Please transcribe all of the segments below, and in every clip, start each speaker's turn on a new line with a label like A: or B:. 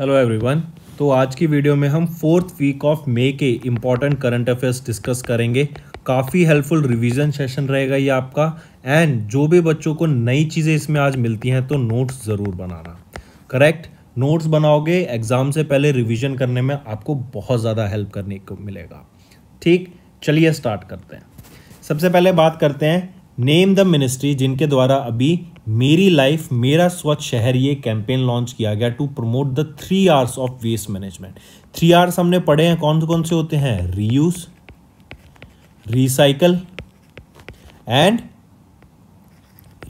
A: Hello everyone तो आज की वीडियो में हम फोर्थ वीक ऑफ मे के इम्पॉर्टेंट करंट अफेयर्स डिस्कस करेंगे काफ़ी हेल्पफुल रिवीजन सेशन रहेगा ये आपका एंड जो भी बच्चों को नई चीज़ें इसमें आज मिलती हैं तो नोट्स ज़रूर बनाना करेक्ट नोट्स बनाओगे एग्ज़ाम से पहले रिविजन करने में आपको बहुत ज़्यादा हेल्प करने को मिलेगा ठीक चलिए स्टार्ट करते हैं सबसे पहले बात करते हैं नेम द मिनिस्ट्री जिनके द्वारा अभी मेरी लाइफ मेरा स्वच्छ शहर ये कैंपेन लॉन्च किया गया to promote the three Rs of waste management three Rs हमने पढ़े हैं कौन कौन से होते हैं रीयूज रिसाइकल एंड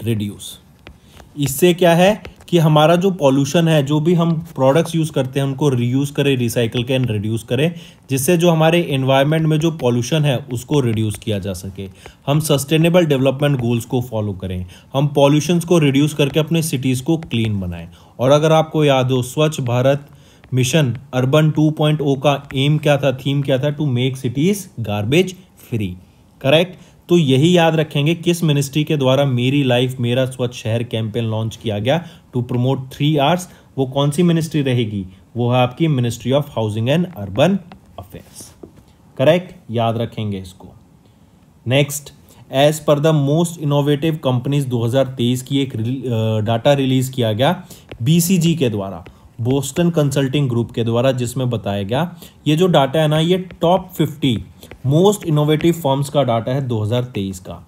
A: रिड्यूस इससे क्या है कि हमारा जो पॉल्यूशन है जो भी हम प्रोडक्ट्स यूज़ करते हैं उनको रीयूज़ करें रिसाइकिल करें एंड रिड्यूस करें जिससे जो हमारे इन्वायरमेंट में जो पॉल्यूशन है उसको रिड्यूस किया जा सके हम सस्टेनेबल डेवलपमेंट गोल्स को फॉलो करें हम पॉल्यूशंस को रिड्यूस करके अपने सिटीज़ को क्लीन बनाएं और अगर आपको याद हो स्वच्छ भारत मिशन अर्बन 2.0 का एम क्या था थीम क्या था to make cities garbage free correct तो यही याद रखेंगे किस मिनिस्ट्री के द्वारा मेरी लाइफ मेरा स्वच्छ शहर कैंपेन लॉन्च किया गया टू प्रमोट थ्री आर्स वो कौन सी मिनिस्ट्री रहेगी वो है आपकी ministry of housing and urban affairs correct याद रखेंगे इसको नेक्स्ट एज पर द मोस्ट इनोवेटिव कंपनीज 2023 की एक डाटा रिलीज किया गया बीसीजी के द्वारा बोस्टन कंसल्टिंग ग्रुप के द्वारा जिसमें बताया गया ये जो डाटा है ना ये टॉप 50 मोस्ट इनोवेटिव फॉर्म्स का डाटा है 2023 का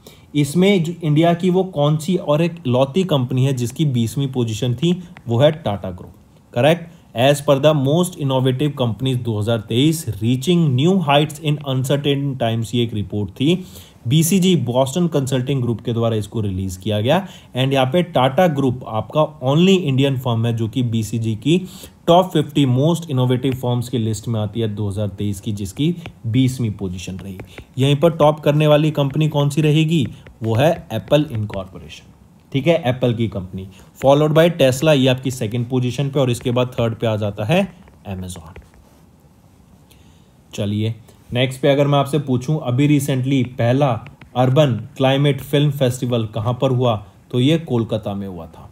A: इसमें जो इंडिया की वो कौन सी और एक लौती कंपनी है जिसकी बीसवीं पोजिशन थी वो है टाटा ग्रुप करेक्ट एज पर the most innovative companies 2023 reaching new heights in uncertain times ये एक रिपोर्ट थी बीसीजी बॉस्टन कंसल्टिंग ग्रुप के द्वारा इसको रिलीज किया गया एंड यहाँ पे टाटा ग्रुप आपका ओनली इंडियन फर्म है जो कि बीसीजी की टॉप 50 मोस्ट इनोवेटिव फॉर्म्स की लिस्ट में आती है 2023 की जिसकी 20वीं पोजीशन रही यहीं पर टॉप करने वाली कंपनी कौन सी रहेगी वो है एप्पल इनकॉर्पोरेशन ठीक है एप्पल की कंपनी फॉलोड बाय टेस्ला ये आपकी सेकेंड पोजिशन पे और इसके बाद थर्ड पे आ जाता है एमेजॉन चलिए नेक्स्ट पे अगर मैं आपसे पूछूं अभी रिसेंटली पहला अर्बन क्लाइमेट फिल्म फेस्टिवल कहां पर हुआ तो ये कोलकाता में हुआ था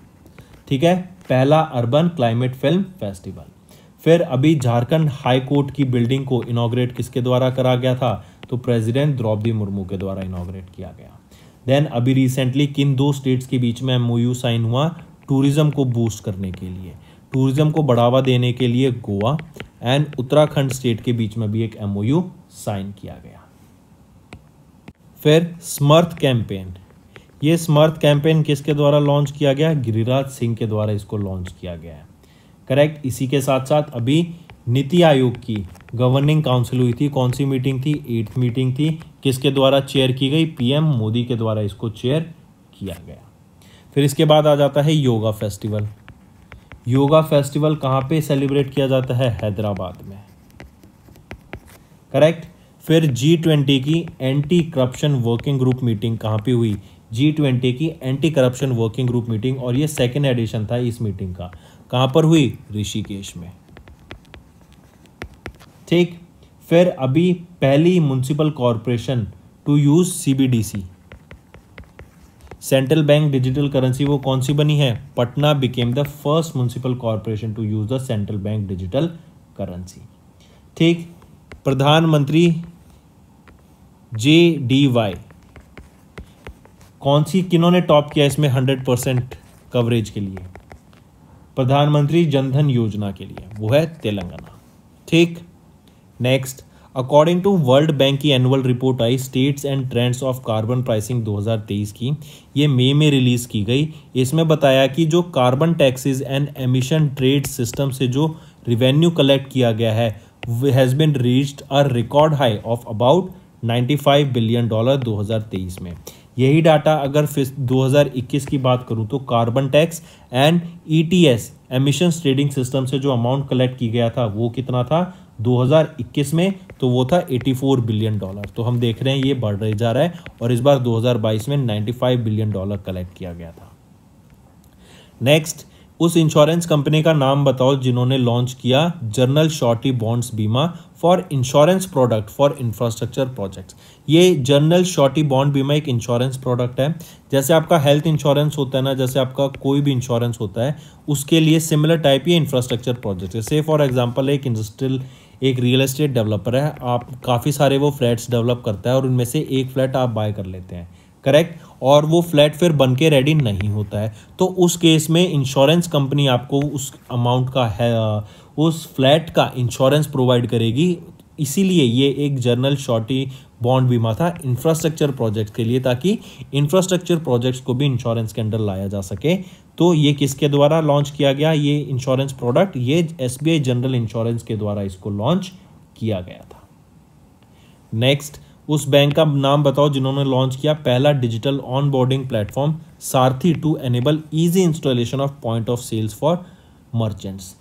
A: ठीक है पहला अर्बन क्लाइमेट फिल्म फेस्टिवल फिर अभी झारखंड हाई कोर्ट की बिल्डिंग को इनोग्रेट किसके द्वारा करा गया था तो प्रेसिडेंट द्रौपदी मुर्मू के द्वारा इनोग्रेट किया गया देन अभी रिसेंटली किन दो स्टेट्स के बीच में एमओयू साइन हुआ टूरिज़्म को बूस्ट करने के लिए टूरिज़्म को बढ़ावा देने के लिए गोवा एंड उत्तराखंड स्टेट के बीच में भी एक एमओयू साइन किया गया फिर स्मर्थ कैंपेन ये स्मर्थ कैंपेन किसके द्वारा लॉन्च किया गया गिरिराज सिंह के द्वारा इसको लॉन्च किया गया है करेक्ट इसी के साथ साथ अभी नीति आयोग की गवर्निंग काउंसिल हुई थी कौन सी मीटिंग थी एट्थ मीटिंग थी किसके द्वारा चेयर की गई पीएम मोदी के द्वारा इसको चेयर किया गया फिर इसके बाद आ जाता है योगा फेस्टिवल योगा फेस्टिवल कहाँ पे सेलिब्रेट किया जाता है हैदराबाद में करेक्ट फिर जी ट्वेंटी की anti corruption working group meeting कहाँ पे हुई जी ट्वेंटी की anti corruption working group meeting और ये सेकेंड एडिशन था इस मीटिंग का कहाँ पर हुई ऋषिकेश में ठीक फिर अभी पहली municipal corporation to use CBDC central bank digital currency वो कौन सी बनी है Patna became the first municipal corporation to use the central bank digital currency ठीक प्रधानमंत्री जे डी वाई कौन सी किन्होंने टॉप किया इसमें हंड्रेड परसेंट कवरेज के लिए प्रधानमंत्री जनधन योजना के लिए वो है तेलंगाना ठीक next according to World Bank की एनुअल रिपोर्ट आई states and trends of carbon pricing 2023 की ये मई में रिलीज की गई इसमें बताया कि जो carbon taxes and emission trade system से जो रिवेन्यू कलेक्ट किया गया है has been reached a record high of about 95 billion dollar 2023 में यही डाटा अगर फिर 2021 की बात करूं तो carbon tax and ETS emission trading system से जो अमाउंट कलेक्ट की गया था वो कितना था 2021 में तो वो था 84 बिलियन डॉलर तो हम देख रहे हैं ये बढ़ रही जा रहा है और इस बार 2022 में 95 बिलियन डॉलर कलेक्ट किया गया था नेक्स्ट उस इंश्योरेंस कंपनी का नाम बताओ जिन्होंने लॉन्च किया general surety bonds Bima for insurance product for infrastructure projects ये जर्नल शॉर्टी बॉन्ड बीमा एक इंश्योरेंस प्रोडक्ट है जैसे आपका हेल्थ इंश्योरेंस होता है ना जैसे आपका कोई भी इंश्योरेंस होता है उसके लिए सिमिलर टाइप ये इंफ्रास्ट्रक्चर प्रोजेक्ट है से फॉर एग्जाम्पल एक इंडस्ट्रियल एक रियल एस्टेट डेवलपर है आप काफ़ी सारे वो फ्लैट्स डेवलप करता है और उनमें से एक फ्लैट आप बाय कर लेते हैं करेक्ट और वो फ्लैट फिर बन के रेडी नहीं होता है तो उस केस में इंश्योरेंस कंपनी आपको उस अमाउंट का है उस फ्लैट का इंश्योरेंस प्रोवाइड करेगी इसीलिए ये एक जर्नल शॉर्टी बॉन्ड बीमा था इंफ्रास्ट्रक्चर प्रोजेक्ट के लिए ताकि इंफ्रास्ट्रक्चर प्रोजेक्ट्स को भी इंश्योरेंस के अंडर लाया जा सके तो ये किसके द्वारा लॉन्च किया गया ये इंश्योरेंस प्रोडक्ट ये एस जनरल इंश्योरेंस के द्वारा इसको लॉन्च किया गया था नेक्स्ट उस बैंक का नाम बताओ जिन्होंने लॉन्च किया पहला digital onboarding platform Saarthi to enable easy installation of point of sales for merchants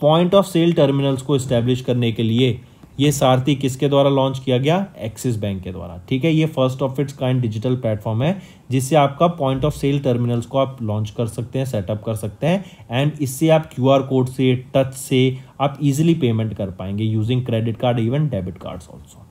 A: point of sale terminals को इस्टेब्लिश करने के लिए ये सारथी किसके द्वारा लॉन्च किया गया एक्सिस बैंक के द्वारा ठीक है ये first of its kind digital platform है जिससे आपका पॉइंट ऑफ सेल टर्मिनल्स को आप लॉन्च कर सकते हैं सेटअप कर सकते हैं एंड इससे आप क्यूआर कोड से टच से आप इजीली पेमेंट कर पाएंगे using credit card even debit cards also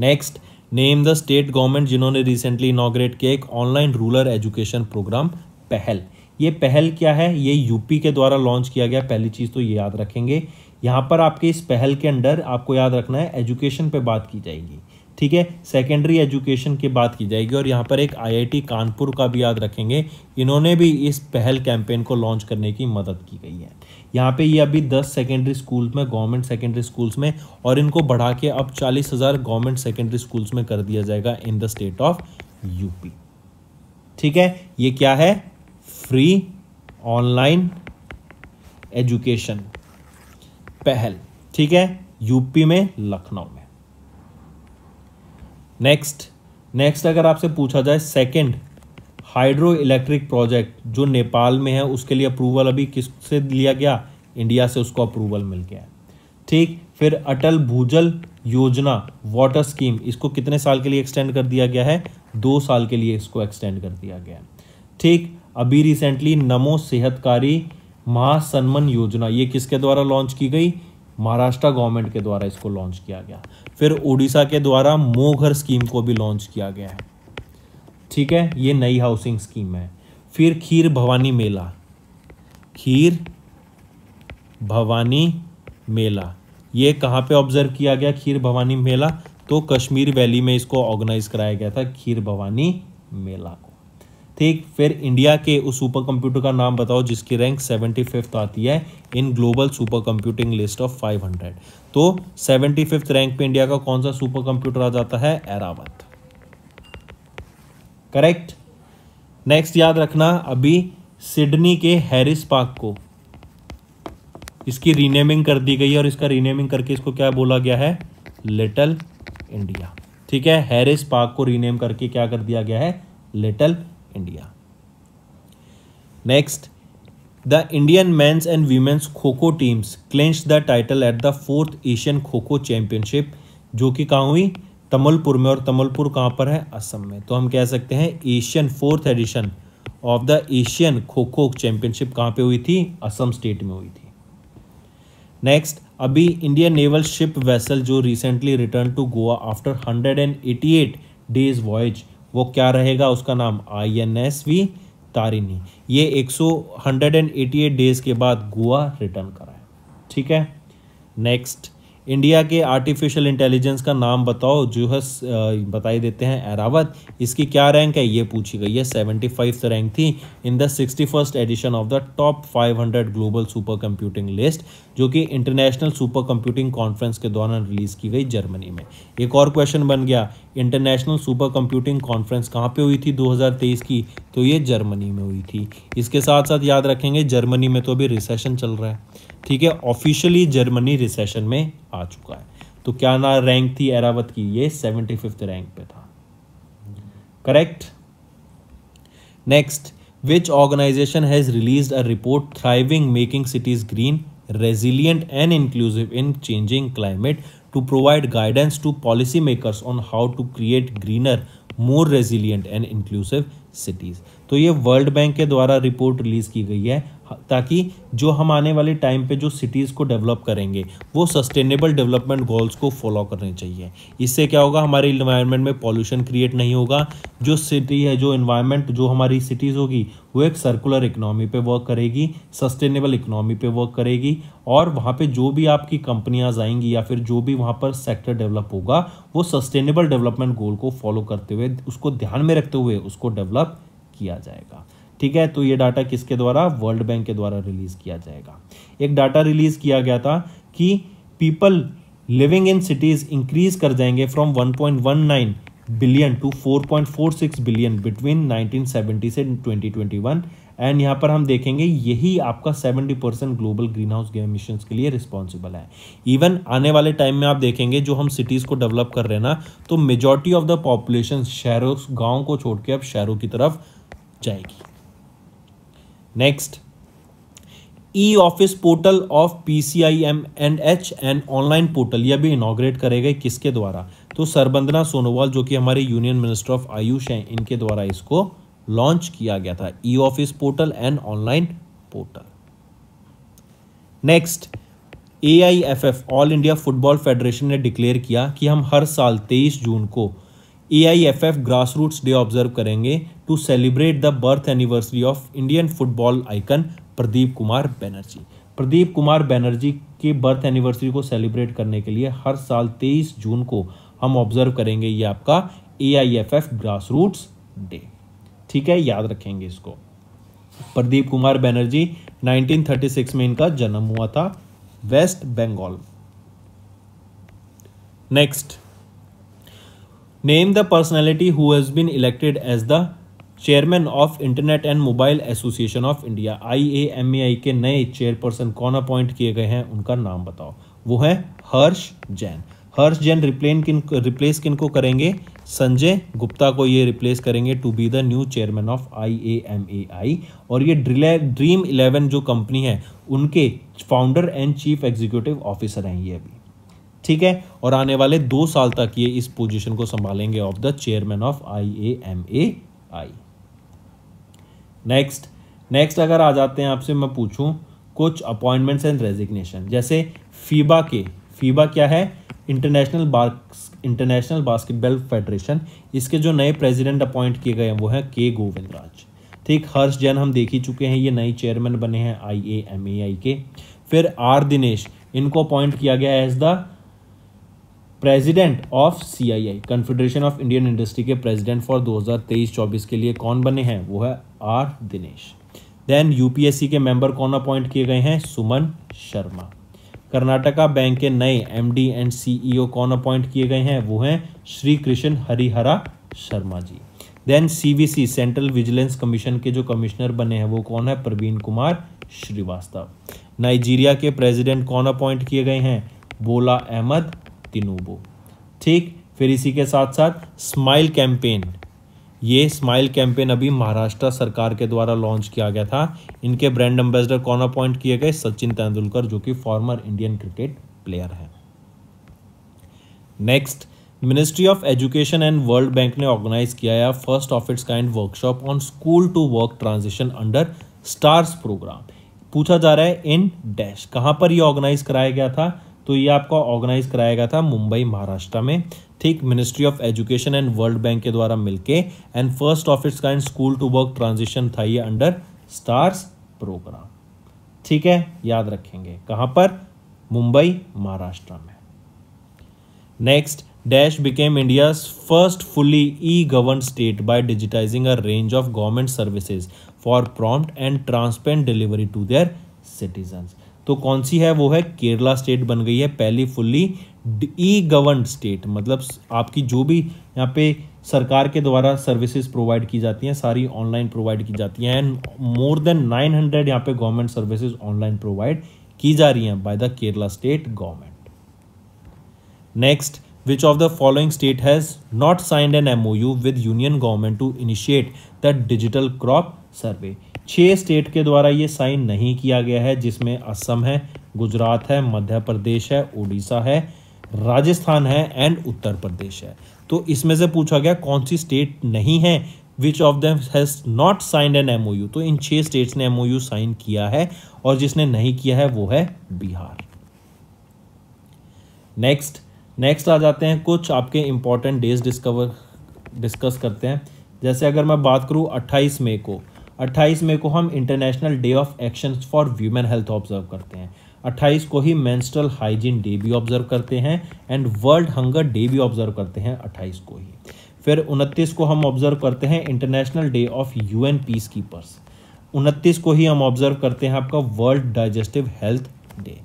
A: next name the state government जिन्होंने रिसेंटली इनाग्रेट किया एक ऑनलाइन रूरल एजुकेशन प्रोग्राम पहल ये पहल क्या है ये यूपी के द्वारा लॉन्च किया गया पहली चीज़ तो ये याद रखेंगे यहाँ पर आपके इस पहल के अंडर आपको याद रखना है एजुकेशन पे बात की जाएगी ठीक है सेकेंडरी एजुकेशन की बात की जाएगी और यहाँ पर एक आईआईटी कानपुर का भी याद रखेंगे इन्होंने भी इस पहल कैंपेन को लॉन्च करने की मदद की गई है यहाँ पे ये अभी 10 सेकेंडरी स्कूल में गवर्नमेंट सेकेंडरी स्कूल्स में और इनको बढ़ा के अब चालीस हज़ार गवर्नमेंट सेकेंडरी स्कूल्स में कर दिया जाएगा in the state of UP ठीक है ये क्या है फ्री ऑनलाइन एजुकेशन पहल ठीक है यूपी में लखनऊ नेक्स्ट नेक्स्ट अगर आपसे पूछा जाए सेकंड हाइड्रो इलेक्ट्रिक प्रोजेक्ट जो नेपाल में है उसके लिए अप्रूवल अभी किस से लिया गया इंडिया से उसको अप्रूवल मिल गया ठीक फिर अटल भूजल योजना वाटर स्कीम इसको कितने साल के लिए एक्सटेंड कर दिया गया है दो साल के लिए इसको एक्सटेंड कर दिया गया है ठीक अभी रिसेंटली नमो सेहतकारी महासन्मन योजना ये किसके द्वारा लॉन्च की गई महाराष्ट्र गवर्नमेंट के द्वारा इसको लॉन्च किया गया फिर उड़ीसा के द्वारा मोघर स्कीम को भी लॉन्च किया गया है ठीक है ये नई हाउसिंग स्कीम है फिर खीर भवानी मेला खीर भवानी मेला ये कहाँ पे ऑब्जर्व किया गया खीर भवानी मेला तो कश्मीर वैली में इसको ऑर्गेनाइज कराया गया था खीर भवानी मेला ठीक फिर इंडिया के उस सुपर कंप्यूटर का नाम बताओ जिसकी रैंक सेवेंटी फिफ्थ आती है in global super computing list of five hundred तो सेवेंटी फिफ्थ रैंक पे इंडिया का कौन सा सुपर कंप्यूटर आ जाता है एरावत करेक्ट नेक्स्ट याद रखना अभी सिडनी के हैरिस पार्क को इसकी रीनेमिंग कर दी गई है और इसका रीनेमिंग करके इसको क्या बोला गया है लिटल इंडिया ठीक है हैरिस पार्क को रीनेम करके क्या कर दिया गया है little India. Next, the Indian men's and women's kho teams clinched the title at the fourth Asian kho championship जो कि कहाँ हुई तमलपुर में और तमलपुर कहाँ पर है असम में तो हम कह सकते हैं Asian fourth edition of the Asian kho kho championship कहाँ पे हुई थी असम स्टेट में हुई थी नेक्स्ट अभी इंडियन नेवल शिप वेसल जो recently return to Goa after 188 days voyage वो क्या रहेगा उसका नाम I N S V Tarini ये एक सौ hundred and eighty eight days के बाद गोवा रिटर्न करा है ठीक है नेक्स्ट इंडिया के आर्टिफिशियल इंटेलिजेंस का नाम बताओ जो है बताई देते हैं एरावत इसकी क्या रैंक है ये पूछी गई है सेवेंटी फाइव रैंक थी in the sixty first edition of the top five hundred global super computing list जो कि इंटरनेशनल सुपर कंप्यूटिंग कॉन्फ्रेंस के दौरान रिलीज़ की गई जर्मनी में एक और क्वेश्चन बन गया इंटरनेशनल सुपर कंप्यूटिंग कॉन्फ्रेंस कहाँ पर हुई थी दो की तो ये जर्मनी में हुई थी इसके साथ साथ याद रखेंगे जर्मनी में तो अभी रिसेशन चल रहा है ठीक है ऑफिशियली जर्मनी रिसेशन में आ चुका है तो क्या ना रैंक थी एरावत की ये सेवेंटी फिफ्थ रैंक पे था correct next which organisation has release a report thriving making cities green resilient and inclusive in changing climate to provide guidance to policy makers on how to create greener more resilient and inclusive cities तो ये World bank के द्वारा report release की गई है हाँ, ताकि जो हम आने वाले टाइम पे जो सिटीज़ को डेवलप करेंगे वो सस्टेनेबल डेवलपमेंट गोल्स को फॉलो करने चाहिए इससे क्या होगा हमारे इन्वायरमेंट में पॉल्यूशन क्रिएट नहीं होगा जो सिटी है जो इन्वायरमेंट जो हमारी सिटीज़ होगी वो एक सर्कुलर इकनॉमी पे वर्क करेगी सस्टेनेबल इकनॉमी पे वर्क करेगी और वहाँ पर जो भी आपकी कंपनियाज आएंगी या फिर जो भी वहाँ पर सेक्टर डेवलप होगा वो सस्टेनेबल डेवलपमेंट गोल को फॉलो करते हुए उसको ध्यान में रखते हुए उसको डेवलप किया जाएगा ठीक है तो ये डाटा किसके द्वारा वर्ल्ड बैंक के द्वारा रिलीज किया जाएगा एक डाटा रिलीज किया गया था कि people living in cities increase कर जाएंगे from 1.19 billion to 4.46 billion between 1970 से 2021 एंड यहां पर हम देखेंगे यही आपका 70 percent global green house mission के लिए रिस्पॉन्सिबल है इवन आने वाले टाइम में आप देखेंगे जो हम सिटीज़ को डेवलप कर रहे हैं ना तो मेजोरिटी ऑफ द पॉपुलेशन शहरों गाँव को छोड़ के अब शहरों की तरफ जाएगी next e office portal of P C I M and H and online portal यह भी इनाग्रेट करे गए किसके द्वारा तो सरबंदना सोनोवाल जो कि हमारे यूनियन मिनिस्टर ऑफ आयुष हैं इनके द्वारा इसको लॉन्च किया गया था e office portal and online portal next A I F F all India football federation ने डिक्लेयर किया कि हम हर साल तेईस जून को A I F F grass roots day observe करेंगे to celebrate the birth anniversary of Indian football icon Pradeep Kumar Banerjee Pradeep Kumar Banerjee के बर्थ एनिवर्सरी को सेलिब्रेट करने के लिए हर साल 23 जून को हम ऑब्जर्व करेंगे ये आपका A I F F grass roots day ठीक है याद रखेंगे इसको प्रदीप कुमार बैनर्जी 1936 में इनका जन्म हुआ था West Bengal next Name the personality who has been elected as the chairman of internet and mobile association of India I A A M I के नए चेयरपर्सन कौन अपॉइंट किए गए हैं उनका नाम बताओ वो है हर्ष जैन हर्ष जैन रिप्लेन किन रिप्लेस किन को करेंगे संजय गुप्ता को ये रिप्लेस करेंगे to be the new chairman of I A A M I और ये ड्रिले ड्रीम इलेवन जो कंपनी है उनके founder and chief executive officer हैं ये अभी ठीक है और आने वाले दो साल तक ये इस पोजीशन को संभालेंगे of the chairman of I A M A I next next अगर आ जाते हैं आपसे मैं पूछूं कुछ अपॉइंटमेंट्स एंड रेजिग्नेशन जैसे फीबा के फीबा क्या है international bask international basketball federation इसके जो नए प्रेसिडेंट अपॉइंट किए गए हैं वो है के गोविंद राज ठीक हर्ष जैन हम देख ही चुके हैं ये नए चेयरमैन बने हैं आई ए एम ए आई के फिर आर दिनेश इनको अपॉइंट किया गया as the president of CII confederation of Indian industry के प्रेसिडेंट फॉर 2023-24 के लिए कौन बने हैं वो है आर दिनेश देन यूपीएससी के मेंबर कौन अपॉइंट किए गए हैं सुमन शर्मा कर्नाटका बैंक के नए एमडी एंड सीईओ कौन अपॉइंट किए गए हैं वो हैं Shri Krishna Harihara Sharma ji then CVC central vigilance commission के जो कमिश्नर बने हैं वो कौन है प्रवीण कुमार श्रीवास्तव नाइजीरिया के प्रेसिडेंट कौन अपॉइंट किए गए हैं बोला अहमद टिनोबो ठीक फिर इसी के साथ साथ स्माइल कैंपेन ये स्माइल कैंपेन अभी महाराष्ट्र सरकार के द्वारा लॉन्च किया गया था इनके ब्रांड एम्बेसडर कौन अपॉइंट किए गए सचिन तेंदुलकर जो कि फॉर्मर इंडियन क्रिकेट प्लेयर है next ministry of education and world bank ने ऑर्गेनाइज किया है first of its kind workshop on school to work transition under stars programme पूछा जा रहा है इन डैश कहां पर यह ऑर्गेनाइज कराया गया था तो ये आपका ऑर्गेनाइज कराया गया था मुंबई महाराष्ट्र में ठीक ministry of education and world bank के द्वारा मिलके and first of its kind school to work transition था ये अंडर स्टार्स प्रोग्राम ठीक है याद रखेंगे कहां पर मुंबई महाराष्ट्र में next dash became India first fully e govern state by digitising a range of government services for prompt and transparent delivery to their citizens तो कौन सी है वो है केरला स्टेट बन गई है पहली फुल्ली ई गवर्न स्टेट मतलब आपकी जो भी यहाँ पे सरकार के द्वारा सर्विसेज प्रोवाइड की जाती हैं सारी ऑनलाइन प्रोवाइड की जाती हैं एंड मोर देन 900 हंड्रेड यहाँ पे गवर्नमेंट सर्विसेज ऑनलाइन प्रोवाइड की जा रही हैं by the Kerala state government next which of the following state has not signed an MOU with union government to initiate the digital crop survey छः state के द्वारा ये साइन नहीं किया गया है जिसमें असम है गुजरात है मध्य प्रदेश है उड़ीसा है राजस्थान है एंड उत्तर प्रदेश है तो इसमें से पूछा गया कौन सी स्टेट नहीं है which of them has not signed an M तो इन छः स्टेट्स ने एम साइन किया है और जिसने नहीं किया है वो है बिहार नेक्स्ट नेक्स्ट आ जाते हैं कुछ आपके इंपॉर्टेंट डेज डिस्कवर डिस्कस करते हैं जैसे अगर मैं बात करूं अट्ठाईस मई को 28 मई को हम international day of action for women health observe करते हैं 28 को ही मेंस्ट्रल हाइजीन डे भी ऑब्जर्व करते हैं एंड वर्ल्ड हंगर डे भी ऑब्जर्व करते हैं 28 को ही फिर 29 को हम ऑब्जर्व करते हैं international day of UN piece keepers उनतीस को ही हम ऑब्जर्व करते हैं आपका वर्ल्ड डाइजेस्टिव हेल्थ डे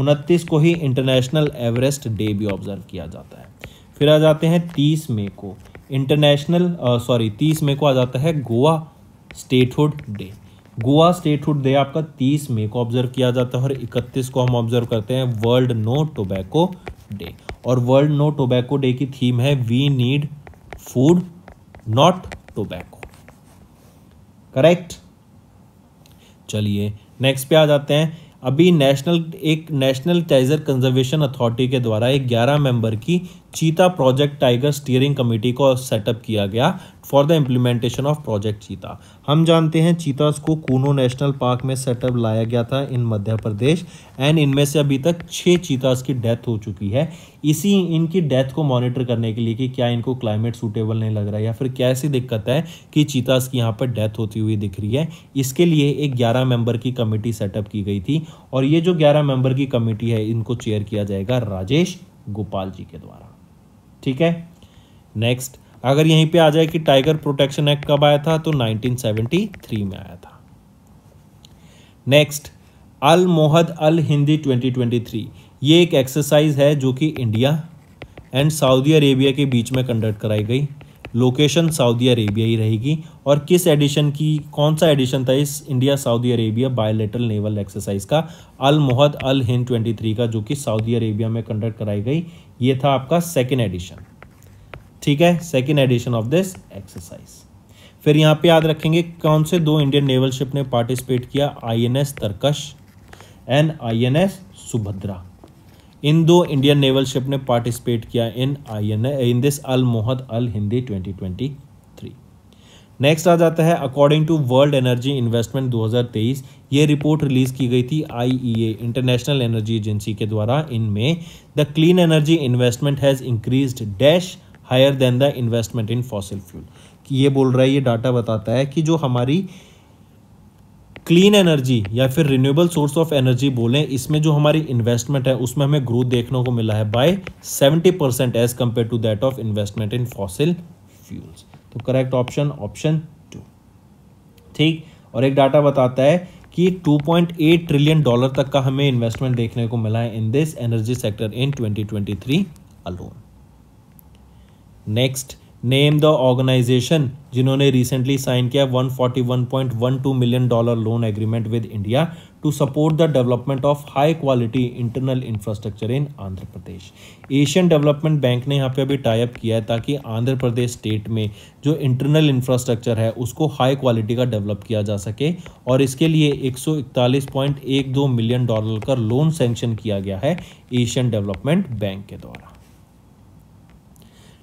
A: उनतीस को ही इंटरनेशनल एवरेस्ट डे भी ऑब्जर्व किया जाता है फिर आ जाते हैं तीस मई को इंटरनेशनल सॉरी तीस मई को आ जाता है Goa statehood day Goa statehood day आपका 30 मई को ऑब्जर्व किया जाता है और 31 को हम ऑब्जर्व करते हैं वर्ल्ड नो टोबैको डे और वर्ल्ड नो टोबैको डे की थीम है we need food not tobacco correct चलिए नेक्स्ट पे आ जाते हैं अभी नेशनल एक नेशनल टाइजर कंजर्वेशन अथॉरिटी के द्वारा एक 11 मेंबर की cheetah project tiger steering committee को सेटअप किया गया for the implementation of project cheetah हम जानते हैं चीतास को कूनो नेशनल पार्क में सेटअप लाया गया था इन मध्य प्रदेश एंड इनमें से अभी तक छः चीतास की डेथ हो चुकी है इसी इनकी डेथ को मॉनिटर करने के लिए कि क्या इनको क्लाइमेट सूटेबल नहीं लग रहा है या फिर कैसी दिक्कत है कि चीतास की यहाँ पर डेथ होती हुई दिख रही है इसके लिए एक ग्यारह मेंबर की कमेटी सेटअप की गई थी और ये जो ग्यारह मेंबर की कमेटी है इनको चेयर किया जाएगा राजेश गोपाल जी के द्वारा ठीक है नेक्स्ट अगर यहीं पे आ जाए कि टाइगर प्रोटेक्शन एक्ट कब आया था तो 1973 में आया था नेक्स्ट अल मोहद अल हिंदी 2023 ये एक एक्सरसाइज है जो कि इंडिया एंड सऊदी अरेबिया के बीच में कंडक्ट कराई गई लोकेशन सऊदी अरेबिया ही रहेगी और किस एडिशन की कौन सा एडिशन था इस India Saudi Arabia bilateral naval exercise का अल मोहद अल हिंद 23 का जो कि सऊदी अरेबिया में कंडक्ट कराई गई ये था आपका सेकेंड एडिशन ठीक है second edition of this exercise फिर यहाँ पे याद रखेंगे कौन से दो इंडियन नेवल शिप ने पार्टिसिपेट किया INS Tarkash and INS Subhadra इन दो इंडियन नेवल शिप ने पार्टिसिपेट किया in I N in this Al Mohed Al Hindi 2023 next आ जाता है according to world energy investment 2023 ये रिपोर्ट रिलीज की गई थी ए इंटरनेशनल एनर्जी एजेंसी के द्वारा इनमें the clean energy investment has increase dash higher than the investment in fossil fuel कि ये बोल रहा है ये डाटा बताता है कि जो हमारी क्लीन एनर्जी या फिर रिन्यूएबल सोर्स ऑफ एनर्जी बोलें इसमें जो हमारी इन्वेस्टमेंट है उसमें हमें ग्रोथ देखने को मिला है बाय 70 परसेंट as compare to that of investment in fossil fuels तो करेक्ट ऑप्शन ऑप्शन टू ठीक और एक डाटा बताता है कि 2.8 ट्रिलियन डॉलर तक का हमें इन्वेस्टमेंट देखने को मिला है in this energy sector in 2023 alone next name the organisation जिन्होंने रिसेंटली साइन किया 141.12 million dollar loan agreement with India to support the development of high quality internal infrastructure in Andhra Pradesh Asian development bank ने यहाँ पे अभी type किया है ताकि आंध्र प्रदेश state में जो इंटरनल इंफ्रास्ट्रक्चर है उसको हाई क्वालिटी का डेवलप किया जा सके और इसके लिए 141.12 मिलियन डॉलर का लोन सेंक्शन किया गया है एशियन डेवलपमेंट बैंक के द्वारा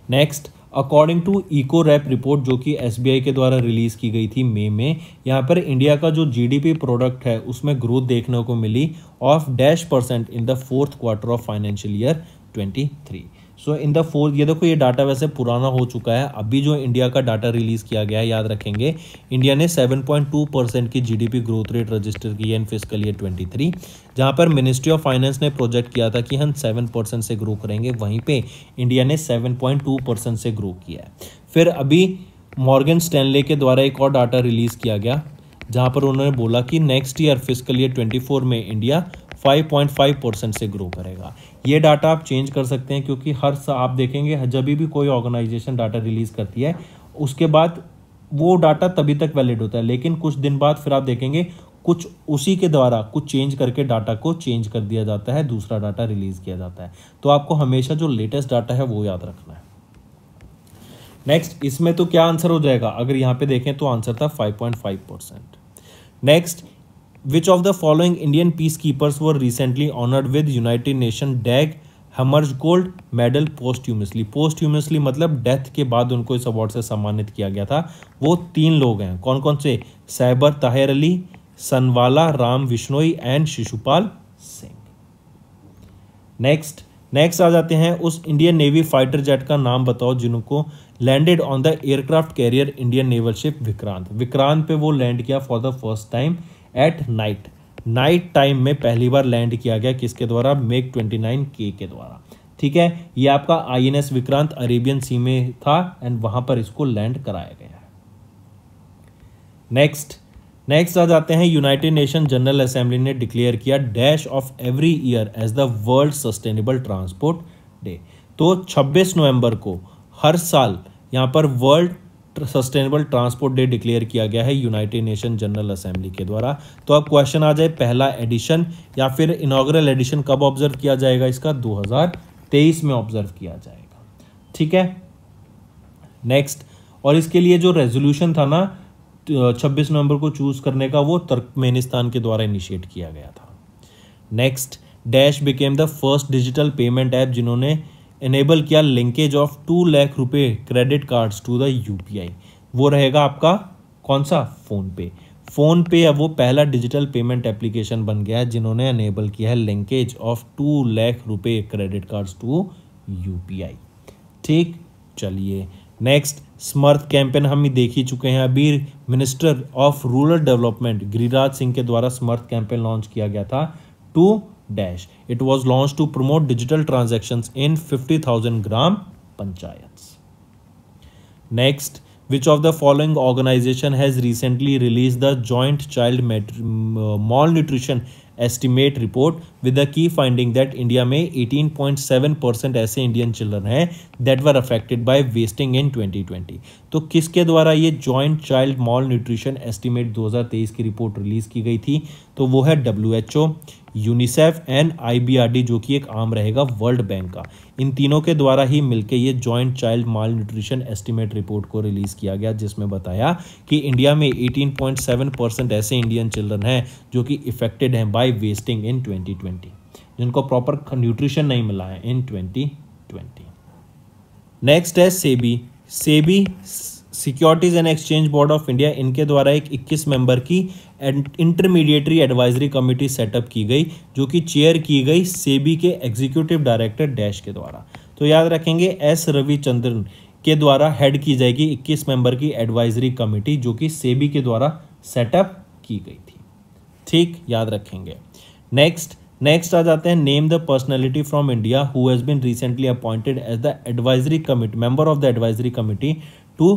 A: next according to eco wrap report जो कि एस के द्वारा रिलीज़ की गई थी मई में यहाँ पर इंडिया का जो जीडीपी प्रोडक्ट है उसमें ग्रोथ देखने को मिली of dash percent in the fourth quarter of financial year twenty so in the fourth ये देखो ये डाटा वैसे पुराना हो चुका है अभी जो इंडिया का डाटा रिलीज़ किया गया है याद रखेंगे इंडिया ने 7.2 परसेंट की जीडीपी ग्रोथ रेट रजिस्टर की है इन फिजिकल ईयर 23 जहाँ पर मिनिस्ट्री ऑफ फाइनेंस ने प्रोजेक्ट किया था कि हम 7 परसेंट से ग्रो करेंगे वहीं पर इंडिया ने 7.2 परसेंट से ग्रो किया है फिर अभी मॉर्गन स्टैनले के द्वारा एक और डाटा रिलीज़ किया गया जहाँ पर उन्होंने बोला कि next year physical year four में इंडिया 5.5 परसेंट से ग्रो करेगा ये डाटा आप चेंज कर सकते हैं क्योंकि हर आप देखेंगे जब भी कोई ऑर्गेनाइजेशन डाटा रिलीज़ करती है उसके बाद वो डाटा तभी तक वैलिड होता है लेकिन कुछ दिन बाद फिर आप देखेंगे कुछ उसी के द्वारा कुछ चेंज करके डाटा को चेंज कर दिया जाता है दूसरा डाटा रिलीज़ किया जाता है तो आपको हमेशा जो लेटेस्ट डाटा है वो याद रखना है नेक्स्ट इसमें तो क्या आंसर हो जाएगा अगर यहां पे देखें तो आंसर था 5.5 percent next of the following Indian peace keepers were recently honoured with united nation Dag हमर्ज गोल्ड मेडल पोस्ट ह्यूमसली मतलब डेथ के बाद उनको इस अवार्ड से सम्मानित किया गया था वो तीन लोग हैं कौन कौन से साइबर Tahir Ali Sanwala Ram Vishnoi and Shishupal Singh next next आ जाते हैं उस इंडियन नेवी फाइटर जेट का नाम बताओ जिनको landed on the aircraft carrier Indian naval ship Vikrant Vikrant पे वो लैंड किया for the first time at night night time में पहली बार लैंड किया गया किसके द्वारा मेक ट्वेंटी नाइन के के द्वारा ठीक है ये आपका आईएनएस विक्रांत अरेबियन सी में था एंड वहां पर इसको लैंड कराया गया है नेक्स्ट नेक्स्ट आ जाते हैं यूनाइटेड नेशन जनरल असेंबली ने डिक्लेयर किया dash of every year as the world sustainable transport day तो 26 नवंबर को हर साल यहां पर world sustainable transport day declare किया गया है यूनाइटेड नेशन जनरल असेंबली के द्वारा तो अब क्वेश्चन आ जाए पहला एडिशन या फिर इनोग्रल एडिशन कब ऑब्जर्व किया जाएगा इसका 2023 में ऑब्जर्व किया जाएगा ठीक है नेक्स्ट और इसके लिए जो रेजोल्यूशन था ना 26 नवंबर को चूज करने का वो तर्कमेनिस्तान के द्वारा इनिशिएट किया गया था next dash became the first digital payment app जिन्होंने इनेबल किया लिंकेज ऑफ टू लैख रुपए credit cards to the UPI वो रहेगा आपका कौन सा फोन पे फोन पे अब वो पहला डिजिटल पेमेंट एप्लीकेशन बन गया है जिन्होंने अनेबल किया है लिंकेज ऑफ टू लैख रुपए क्रेडिट कार्ड्स टू यूपीआई ठीक चलिए नेक्स्ट स्मर्थ कैंपेन हम देख ही चुके हैं अभी minister of rural development Giriraj Singh के द्वारा स्मर्थ कैंपेन लॉन्च किया गया था to dash it was launch to promote digital transaction in fifty thousand gram panchayat next which of the following organization has recently release the joint child malnutrition estimate report with the key finding that India में eighteen point seven percent ऐसे Indian children हैं that were affected by wasting in twenty twenty तो किसके द्वारा ये joint child malnutrition estimate दो हज़ार तेईस की रिपोर्ट रिलीज की गई थी तो वो है W H O UNICEF and IBRD जो कि एक आम रहेगा वर्ल्ड बैंक का इन तीनों के द्वारा ही मिलकर ये joint child malnutrition estimate report को रिलीज किया गया जिसमें बताया कि इंडिया में 18.7 परसेंट ऐसे इंडियन चिल्ड्रन हैं जो कि इफेक्टेड हैं बाय वेस्टिंग इन 2020 जिनको प्रॉपर न्यूट्रिशन नहीं मिला है इन ट्वेंटी नेक्स्ट है SEBI SEBI Securities and Exchange Board of India इनके द्वारा एक इक्कीस मेंबर की इंटरमीडिएटरी एडवाइजरी कमेटी सेटअप की गई जो कि चेयर की गई सेबी के एग्जीक्यूटिव डायरेक्टर डैश के द्वारा तो याद रखेंगे एस रविचंद्रन के द्वारा हेड की जाएगी 21 मेंबर की एडवाइजरी कमेटी जो कि सेबी के द्वारा सेटअप की गई थी ठीक याद रखेंगे नेक्स्ट नेक्स्ट आ जाते हैं name the personality from India who has been recently appointed as the advisory committee member of the advisory committee to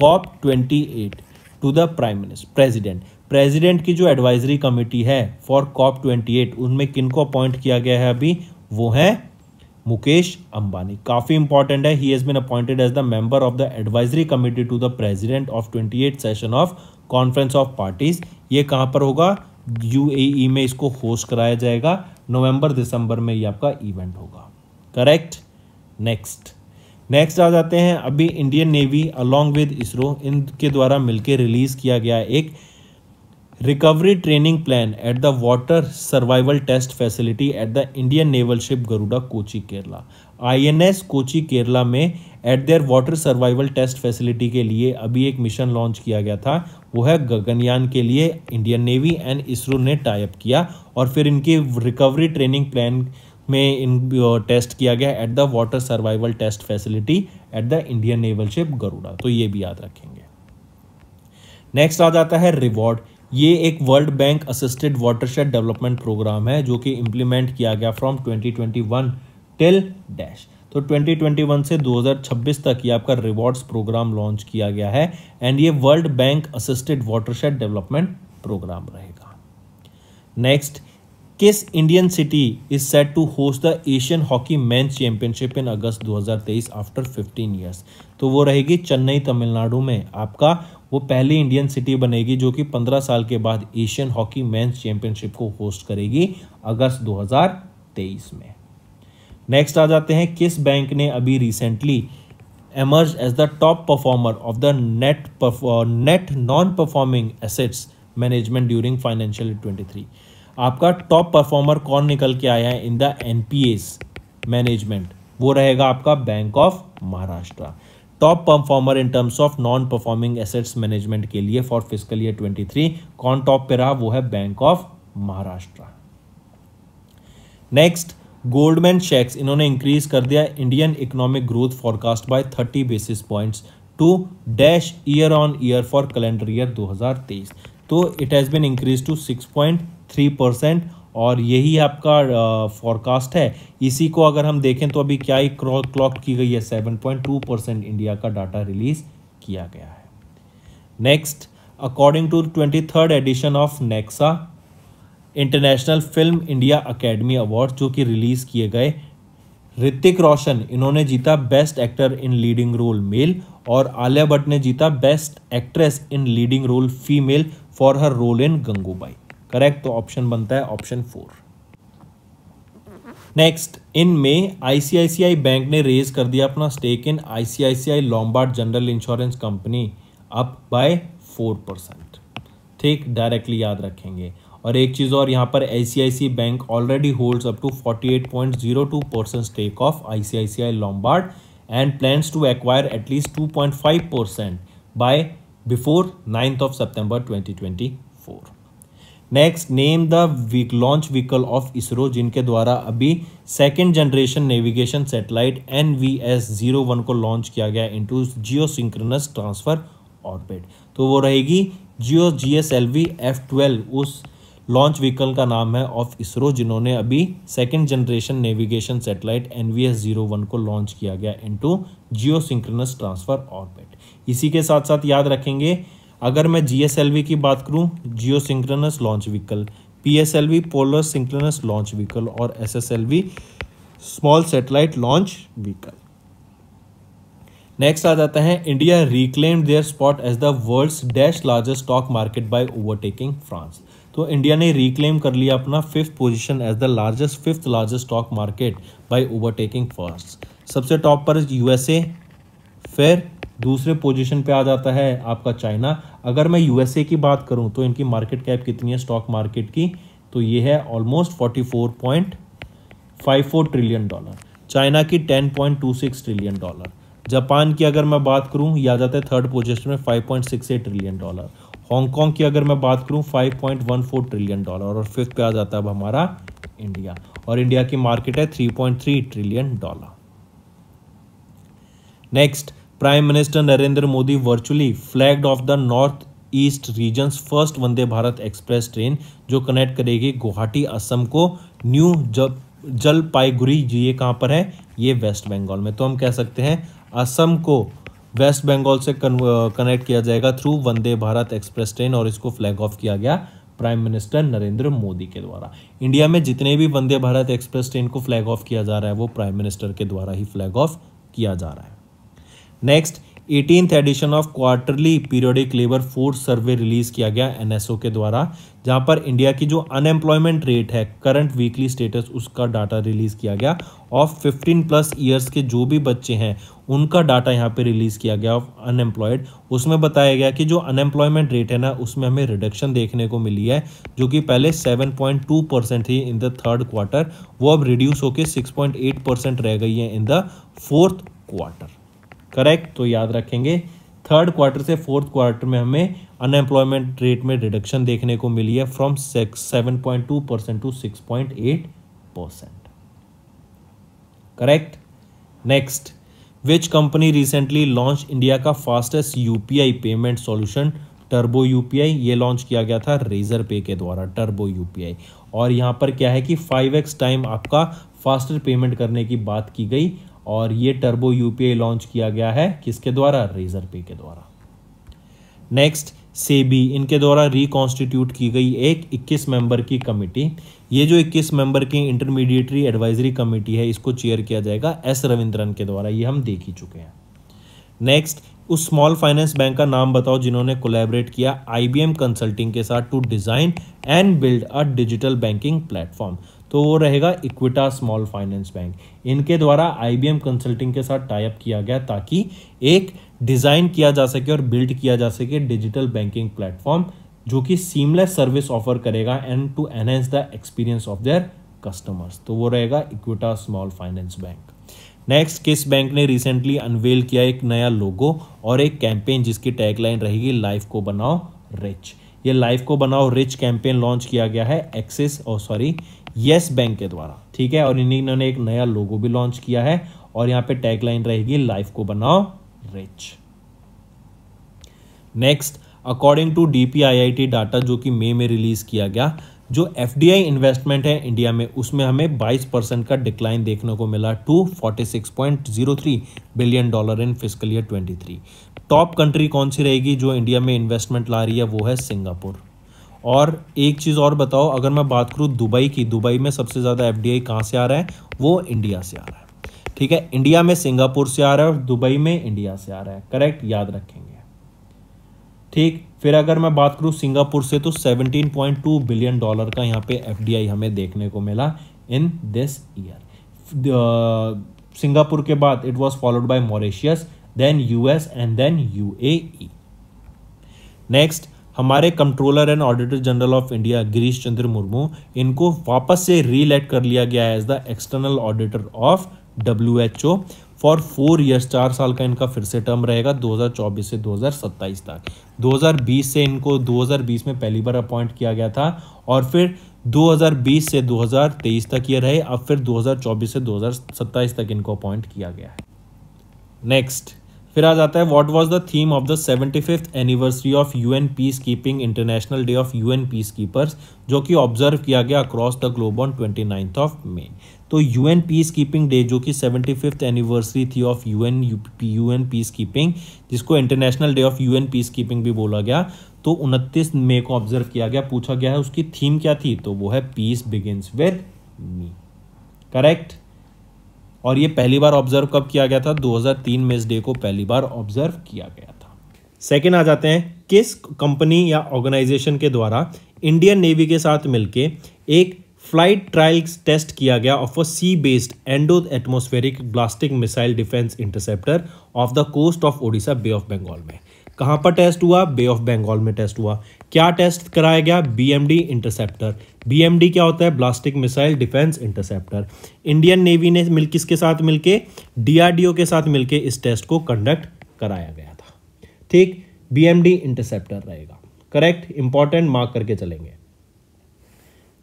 A: COP twenty eight to the prime minister president president की जो advisory committee है for COP twenty eight उनमें किनको appoint किया गया है अभी वो है मुकेश अंबानी काफ़ी इंपॉर्टेंट है he has been appointed as the member of the advisory committee to the president of twenty eight session of conference of parties ये कहां पर होगा यूएई e में इसको होस्ट कराया जाएगा नवंबर दिसंबर में ये आपका इवेंट होगा करेक्ट नेक्स्ट नेक्स्ट आ जाते हैं अभी Indian Navy along with ISRO इनके द्वारा मिलकर रिलीज़ किया गया एक recovery training plan at the water survival test facility at the Indian naval ship Garuda Kochi Kerala INS Kochi Kerala में at their water survival test facility के लिए अभी एक मिशन लॉन्च किया गया था वो है गगनयान के लिए इंडियन नेवी एंड इसरो ने टाइप किया और फिर इनकी रिकवरी ट्रेनिंग प्लान में इन टेस्ट किया गया at the water survival test facility at the Indian naval ship Garuda तो ये भी याद रखेंगे नेक्स्ट आ जाता है रिवॉर्ड ये एक World Bank assisted watershed development programme है जो कि इम्प्लीमेंट किया गया फ्रॉम 2021 टिल डैश तो 2021 से 2026 तक ये आपका रिवॉर्ड्स प्रोग्राम लॉन्च किया गया है एंड ये World Bank assisted watershed development programme रहेगा नेक्स्ट किस Indian city is set to host the Asian hockey men championship in August 2023 after 15 years तो वो रहेगी चेन्नई तमिलनाडु में आपका वो पहली इंडियन सिटी बनेगी जो कि 15 साल के बाद एशियन हॉकी मेंस चैंपियनशिप को होस्ट करेगी अगस्त 2023 में नेक्स्ट आ जाते हैं किस बैंक ने अभी recently emerge as the top performer of the net net non performing assets management during financial 23 आपका टॉप परफॉर्मर कौन निकल के आया है इन द एनपीएस मैनेजमेंट वो रहेगा आपका Bank of Maharashtra top performer in terms of non performing assets management के लिए फॉर फिजिकल ईयर 23 कौन टॉप पे रहा वो है Bank of Maharashtra next Goldman शेक्स इन्होंने इंक्रीज कर दिया Indian economic growth forecast by 30 basis points to dash year on year for calendar year 2023 तो it has been increase to 6.3 percent और यही आपका फॉरकास्ट है इसी को अगर हम देखें तो अभी क्या ही क्लॉक की गई है seven point two percent India का डाटा रिलीज किया गया है next according to twenty third edition of Nexa international film India academy award जो कि रिलीज़ किए गए ऋतिक रोशन इन्होंने जीता best actor in leading role male और आलिया भट्ट ने जीता best actress in leading role female for her role in Gangubai correct तो ऑप्शन बनता है ऑप्शन फोर नेक्स्ट इन में आईसीआईसीआई बैंक ने रेज कर दिया अपना stake in ICICI Lombard general insurance company up by four percent ठीक डायरेक्टली याद रखेंगे और एक चीज़ और यहां पर ICICI bank already holds up to 48.02 percent stake of ICICI Lombard and plan to acquire at least five percent by before ninth of twenty four next name the launch vehicle of ISRO जिनके द्वारा अभी second generation navigation satellite N V S zero one को launch किया गया into geosynchronous transfer orbit तो वो रहेगी geo G S L V F twelve उस लॉन्च व्हीकल का नाम है ऑफ इसरो जिन्होंने अभी second generation navigation satellite N V S zero one को लॉन्च किया गया into geosynchronous transfer orbit इसी के साथ साथ याद रखेंगे अगर मैं जी की बात करूँ geosynchronous launch vehicle P S L V polar synchronous launch vehicle और S S L V small satellite launch vehicle next आ जाता है India reclaim their spot as the world's dash largest stock market by overtaking France तो India ने reclaim कर लिया अपना fifth position as the largest fifth largest stock market by overtaking France सबसे top पर यूएसए फिर दूसरे पोजीशन पे आ जाता है आपका चाइना अगर मैं यूएसए की बात करूं तो इनकी मार्केट कैप कितनी है स्टॉक मार्केट की तो ये है ऑलमोस्ट 44.54 ट्रिलियन डॉलर चाइना की 10.26 ट्रिलियन डॉलर जापान की अगर मैं बात करूं ये आ जाता है थर्ड पोजीशन में 5.68 ट्रिलियन डॉलर हांगकॉन्ग की अगर मैं बात वन फोर ट्रिलियन डॉलर और फिफ्थ पे आ जाता है अब हमारा इंडिया और इंडिया की मार्केट है three trillion dollar next prime minister Narendra Modi virtually flag off the north east region first Vande Bharat express train जो कनेक्ट करेगी गुवाहाटी असम को न्यू जलपाईगुड़ी ये कहाँ पर है ये वेस्ट बंगाल में तो हम कह सकते हैं असम को वेस्ट बंगाल से कनेक्ट किया जाएगा through Vande Bharat express train और इसको फ्लैग ऑफ किया गया प्राइम मिनिस्टर नरेंद्र मोदी के द्वारा इंडिया में जितने भी वंदे भारत एक्सप्रेस ट्रेन को फ्लैग ऑफ किया जा रहा है वो प्राइम मिनिस्टर के द्वारा ही फ्लैग ऑफ किया जा रहा है next eighteenth edition of quarterly periodic labour force survey release किया गया एनएसओ के द्वारा जहां पर इंडिया की जो अनएम्प्लॉयमेंट रेट है करंट वीकली स्टेटस उसका डाटा रिलीज किया गया ऑफ 15 प्लस ईयर्स के जो भी बच्चे हैं उनका डाटा यहाँ पे रिलीज किया गया ऑफ अनएम्प्लॉयड उसमें बताया गया कि जो अनएम्प्लॉयमेंट रेट है ना उसमें हमें रिडक्शन देखने को मिली है जो कि पहले 7.2 परसेंट थी इन द थर्ड क्वार्टर वो अब रिड्यूस होकर सिक्स परसेंट रह गई है in the fourth quarter correct तो याद रखेंगे थर्ड क्वार्टर से फोर्थ क्वार्टर में हमें अनएम्प्लॉयमेंट रेट में रिडक्शन देखने को मिली है from six seven point two percent to six point eight percent correct next which company recently launch India का fastest UPI payment solution turbo UPI ये लॉन्च किया गया था रेजर पे के द्वारा टर्बो यूपीआई और यहाँ पर क्या है कि फाइव एक्स टाइम आपका फास्टर पेमेंट करने की बात की गई और ये टर्बो यूपीआई लॉन्च किया गया है किसके द्वारा रेजर पे के द्वारा नेक्स्ट सेबी इनके द्वारा रिकॉन्स्टिट्यूट की गई एक 21 मेंबर की कमेटी ये जो 21 मेंबर की इंटरमीडिएटरी एडवाइजरी कमेटी है इसको चेयर किया जाएगा एस रविंद्रन के द्वारा ये हम देख ही चुके हैं नेक्स्ट उस स्मॉल फाइनेंस बैंक का नाम बताओ जिन्होंने कोलैबोरेट किया आईबीएम कंसल्टिंग के साथ to design and build a digital banking platform तो वो रहेगा इक्विटा स्मॉल फाइनेंस बैंक इनके द्वारा आईबीएम कंसल्टिंग के साथ टाइप किया गया ताकि एक डिज़ाइन किया जा सके और बिल्ड किया जा सके डिजिटल बैंकिंग प्लेटफॉर्म जो कि सीमलेस सर्विस ऑफर करेगा and to enhance the experience of their customers तो वो रहेगा Equitas small finance bank next किस बैंक ने रिसेंटली अनवेल किया एक नया लोगो और एक कैंपेन जिसकी टैगलाइन रहेगी लाइफ को बनाओ रिच ये लाइफ को बनाओ रिच कैंपेन लॉन्च किया गया है एक्सिस और सॉरी यस बैंक के द्वारा ठीक है और इन्होंने एक नया लोगो भी लॉन्च किया है और यहां पे टैगलाइन रहेगी लाइफ को बनाओ rich next according to DPIIT data जो कि मई में रिलीज किया गया जो एफ इन्वेस्टमेंट है इंडिया में उसमें हमें 22 परसेंट का डिक्लाइन देखने को मिला two billion dollar in fiscal year 23 top country कौन सी रहेगी जो इंडिया में इन्वेस्टमेंट ला रही है वो है सिंगापुर और एक चीज़ और बताओ अगर मैं बात करूँ दुबई की दुबई में सबसे ज़्यादा एफ डी से आ रहा है वो इंडिया से आ रहा है ठीक है इंडिया में सिंगापुर से आ रहा है और दुबई में इंडिया से आ रहा है करेक्ट याद रखेंगे ठीक फिर अगर मैं बात करूँ सिंगापुर से तो 17.2 बिलियन डॉलर का यहाँ पे एफ हमें देखने को मिला इन दिस ईयर सिंगापुर के बाद it was followed by Mauritius then US and then UAE next हमारे controller and auditor general of India Girish Chandra Murmu इनको वापस से रीलेट कर लिया गया है as the external auditor of W H O for four years चार साल का इनका फिर से टर्म रहेगा 2024 से 2027 तक 2020 से इनको 2020 में पहली बार अपॉइंट किया गया था और फिर 2020 से 2023 तक ये रहे अब फिर 2024 से 2027 तक इनको अपॉइंट किया गया है नेक्स्ट फिर आ जाता है what was the theme of the seventy fifth anniversary of UN peacekeeping international day of UN piece peacekeepers जो कि ऑब्जर्व किया गया across the globe on twenty ninth of May तो यूएन पीस कीपिंग डे जो कि seventy fifth anniversary थी of UN an peacekeeping जिसको international day of an peacekeeping भी बोला गया तो उनतीस मे को ऑब्जर्व किया गया पूछा गया है उसकी थीम क्या थी तो वो है peace begins with me correct और ये पहली बार ऑब्जर्व कब किया गया था 2003 में इस डे को पहली बार ऑब्जर्व किया गया था सेकेंड आ जाते हैं किस कंपनी या ऑर्गेनाइजेशन के द्वारा इंडियन नेवी के साथ मिलकर एक फ्लाइट ट्रायल्स टेस्ट किया गया of a sea based endo atmospheric ballistic missile defence interceptor off the coast of Odisha bay of Bengal में कहाँ पर टेस्ट हुआ बे ऑफ बंगाल में टेस्ट हुआ क्या टेस्ट कराया गया बीएमडी इंटरसेप्टर बीएमडी क्या होता है ballistic missile defence interceptor Indian Navy ने मिल किसके साथ मिलके डीआरडीओ के साथ मिलके इस टेस्ट को कंडक्ट कराया गया था ठीक बीएमडी इंटरसेप्टर रहेगा करेक्ट इंपॉर्टेंट मार्क करके चलेंगे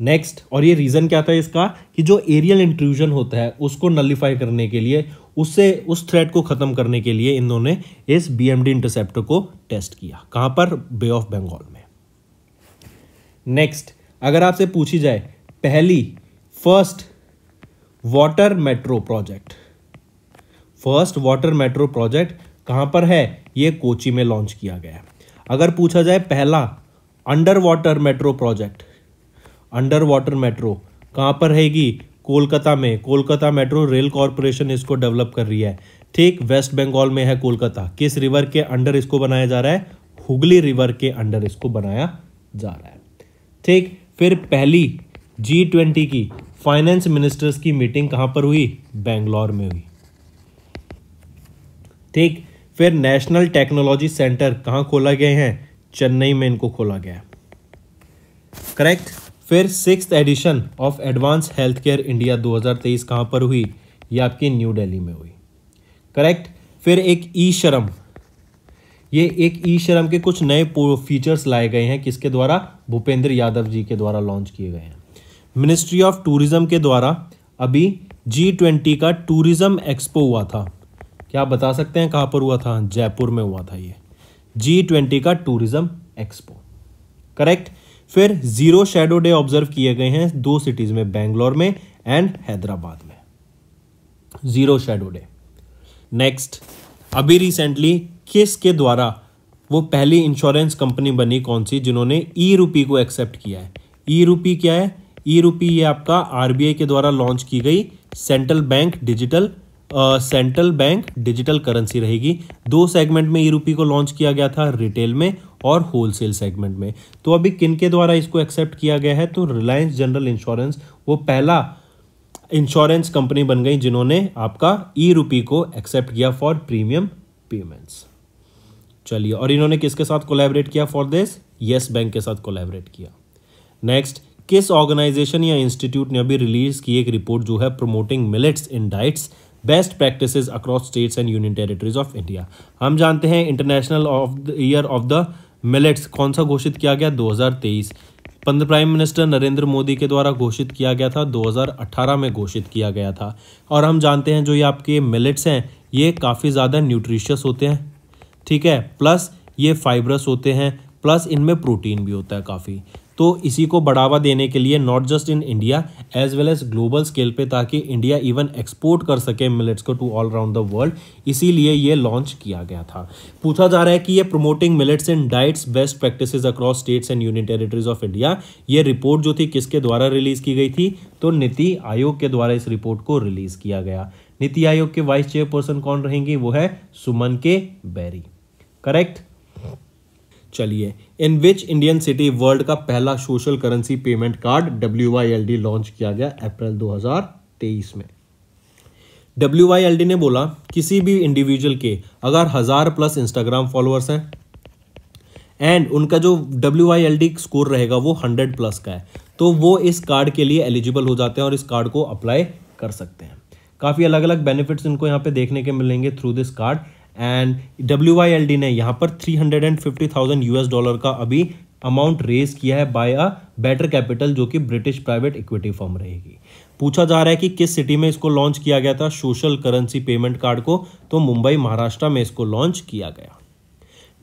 A: नेक्स्ट और ये रीज़न क्या था इसका कि जो एरियल इंट्रूजन होता है उसको नलीफाई करने के लिए उससे उस थ्रेट को ख़त्म करने के लिए इन्होंने इस बीएमडी इंटरसेप्टर को टेस्ट किया कहाँ पर बे ऑफ बंगाल में नेक्स्ट अगर आपसे पूछी जाए पहली first water metro project first water metro project कहाँ पर है ये कोची में लॉन्च किया गया है अगर पूछा जाए पहला underwater metro project underwater metro कहाँ पर रहेगी कोलकाता में कोलकाता मेट्रो रेल कॉरपोरेशन इसको डेवलप कर रही है ठीक वेस्ट बंगाल में है कोलकाता किस रिवर के अंडर इसको बनाया जा रहा है हुगली रिवर के अंडर इसको बनाया जा रहा है ठीक फिर पहली जी ट्वेंटी की फाइनेंस मिनिस्टर्स की मीटिंग कहां पर हुई बेंगलोर में हुई ठीक फिर नेशनल टेक्नोलॉजी सेंटर कहां खोला गए हैं चेन्नई में इनको खोला गया करेक्ट फिर six edition of advance health care India 2023 कहाँ पर हुई ये आपकी न्यू दिल्ली में हुई करेक्ट फिर एक ई शर्म ये एक ई शर्म के कुछ नए फीचर्स लाए गए हैं किसके द्वारा भूपेंद्र यादव जी के द्वारा लॉन्च किए गए हैं मिनिस्ट्री ऑफ टूरिज्म के द्वारा अभी जी ट्वेंटी का टूरिज्म एक्सपो हुआ था क्या आप बता सकते हैं कहाँ पर हुआ था जयपुर में हुआ था ये जी ट्वेंटी का टूरिज्म एक्सपो करेक्ट फिर जीरो शेडो डे ऑब्जर्व किए गए हैं दो सिटीज में बेंगलोर में एंड हैदराबाद में जीरो शेडो डे नेक्स्ट अभी रिसेंटली किस के द्वारा वो पहली इंश्योरेंस कंपनी बनी कौन सी जिन्होंने ई रूपी को एक्सेप्ट किया है ई रूपी क्या है ई रूपी ये आपका आरबीआई के द्वारा लॉन्च की गई central bank digital central bank digital currency रहेगी दो सेगमेंट में ई रूपी को लॉन्च किया गया था रिटेल में और होलसेल सेगमेंट में तो अभी किन के द्वारा इसको एक्सेप्ट किया गया है तो रिलायंस जनरल इंश्योरेंस वो पहला इंश्योरेंस कंपनी बन गई जिन्होंने आपका ई रूपी को एक्सेप्ट किया फॉर प्रीमियम पेमेंट्स चलिए और इन्होंने किसके साथ कोलैबोरेट किया फॉर दिस येस बैंक के साथ कोलैबोरेट किया नेक्स्ट किस ऑर्गेनाइजेशन या इंस्टीट्यूट ने अभी रिलीज की एक रिपोर्ट जो है promoting millets in diets best practices across states and union territories of India हम जानते हैं international of the year of the millets कौन सा घोषित किया गया 2023 पंद्रह प्राइम मिनिस्टर नरेंद्र मोदी के द्वारा घोषित किया गया था 2018 में घोषित किया गया था और हम जानते हैं जो ये आपके मिलेट्स हैं ये काफ़ी ज़्यादा न्यूट्रिशियस होते हैं ठीक है प्लस ये फाइबरस होते हैं प्लस इनमें प्रोटीन भी होता है काफ़ी तो इसी को बढ़ावा देने के लिए not just in India as well as global scale पे ताकि इंडिया इवन एक्सपोर्ट कर सके मिलेट्स को to all round the world इसीलिए ये लॉन्च किया गया था पूछा जा रहा है कि ये promoting millets and diets best practices across states and union territories of India ये रिपोर्ट जो थी किसके द्वारा रिलीज की गई थी तो नीति आयोग के द्वारा इस रिपोर्ट को रिलीज किया गया नीति आयोग के वाइस चेयरपर्सन कौन रहेंगी वो है सुमन के बैरी करेक्ट चलिए in which Indian city world का पहला social currency payment card W launch किया गया अप्रैल 2023 में डब्ल्यू ने बोला किसी भी इंडिविजुअल के अगर हज़ार प्लस इंस्टाग्राम फॉलोअर्स हैं एंड उनका जो डब्ल्यू स्कोर रहेगा वो हंड्रेड प्लस का है तो वो इस कार्ड के लिए एलिजिबल हो जाते हैं और इस कार्ड को अप्लाई कर सकते हैं काफ़ी अलग अलग बेनिफिट्स इनको यहाँ पे देखने के मिलेंगे through this card and W ने यहाँ पर three hundred and fifty thousand US dollar का अभी अमाउंट रेज किया है बाय अ बेटर कैपिटल जो कि ब्रिटिश प्राइवेट इक्विटी फर्म रहेगी पूछा जा रहा है कि किस सिटी में इसको लॉन्च किया गया था सोशल करेंसी पेमेंट कार्ड को तो मुंबई महाराष्ट्र में इसको लॉन्च किया गया